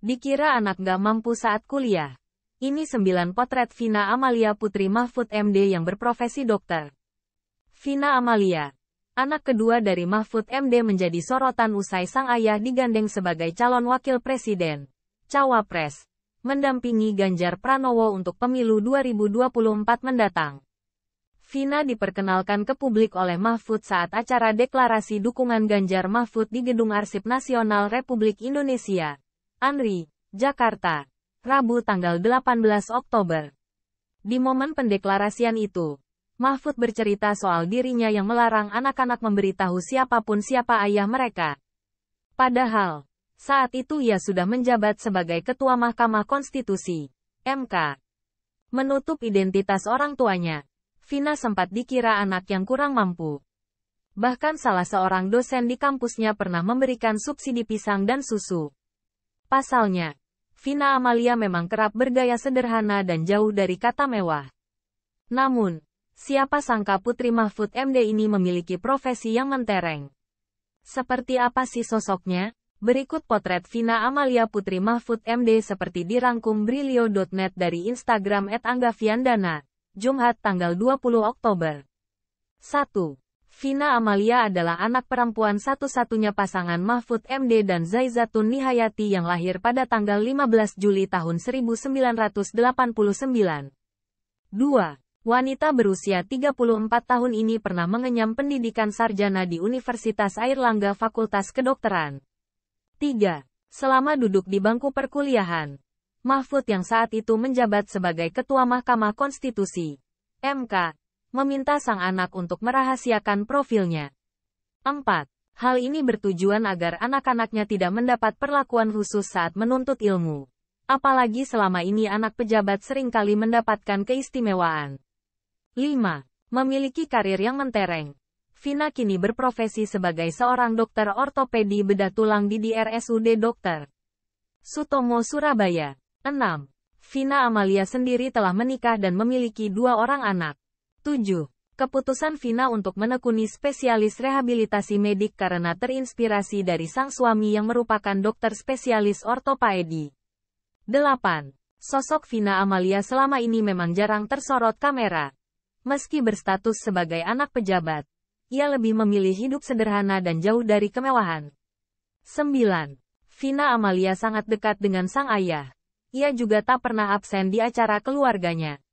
Dikira anak gak mampu saat kuliah. Ini sembilan potret Vina Amalia Putri Mahfud MD yang berprofesi dokter. Vina Amalia, anak kedua dari Mahfud MD menjadi sorotan usai sang ayah digandeng sebagai calon wakil presiden. Cawapres, mendampingi Ganjar Pranowo untuk pemilu 2024 mendatang. Vina diperkenalkan ke publik oleh Mahfud saat acara deklarasi dukungan Ganjar Mahfud di Gedung Arsip Nasional Republik Indonesia. Anri, Jakarta, Rabu tanggal 18 Oktober. Di momen pendeklarasian itu, Mahfud bercerita soal dirinya yang melarang anak-anak memberitahu siapapun siapa ayah mereka. Padahal, saat itu ia sudah menjabat sebagai Ketua Mahkamah Konstitusi, MK. Menutup identitas orang tuanya, Vina sempat dikira anak yang kurang mampu. Bahkan salah seorang dosen di kampusnya pernah memberikan subsidi pisang dan susu. Pasalnya, Vina Amalia memang kerap bergaya sederhana dan jauh dari kata mewah. Namun, siapa sangka Putri Mahfud MD ini memiliki profesi yang mentereng. Seperti apa sih sosoknya? Berikut potret Vina Amalia Putri Mahfud MD seperti dirangkum Brilio.net dari Instagram @anggaviandana, Jumat tanggal 20 Oktober. 1. Vina Amalia adalah anak perempuan satu-satunya pasangan Mahfud MD dan Zaizatun Nihayati yang lahir pada tanggal 15 Juli tahun 1989. 2. Wanita berusia 34 tahun ini pernah mengenyam pendidikan sarjana di Universitas Airlangga Fakultas Kedokteran. 3. Selama duduk di bangku perkuliahan, Mahfud yang saat itu menjabat sebagai Ketua Mahkamah Konstitusi, MK, meminta sang anak untuk merahasiakan profilnya. 4. Hal ini bertujuan agar anak-anaknya tidak mendapat perlakuan khusus saat menuntut ilmu. Apalagi selama ini anak pejabat seringkali mendapatkan keistimewaan. 5. Memiliki karir yang mentereng. Vina kini berprofesi sebagai seorang dokter ortopedi bedah tulang di DRSUD Dokter Sutomo Surabaya. 6. Vina Amalia sendiri telah menikah dan memiliki dua orang anak. 7. Keputusan Vina untuk menekuni spesialis rehabilitasi medik karena terinspirasi dari sang suami yang merupakan dokter spesialis ortopedi. 8. Sosok Vina Amalia selama ini memang jarang tersorot kamera. Meski berstatus sebagai anak pejabat, ia lebih memilih hidup sederhana dan jauh dari kemewahan. 9. Vina Amalia sangat dekat dengan sang ayah. Ia juga tak pernah absen di acara keluarganya.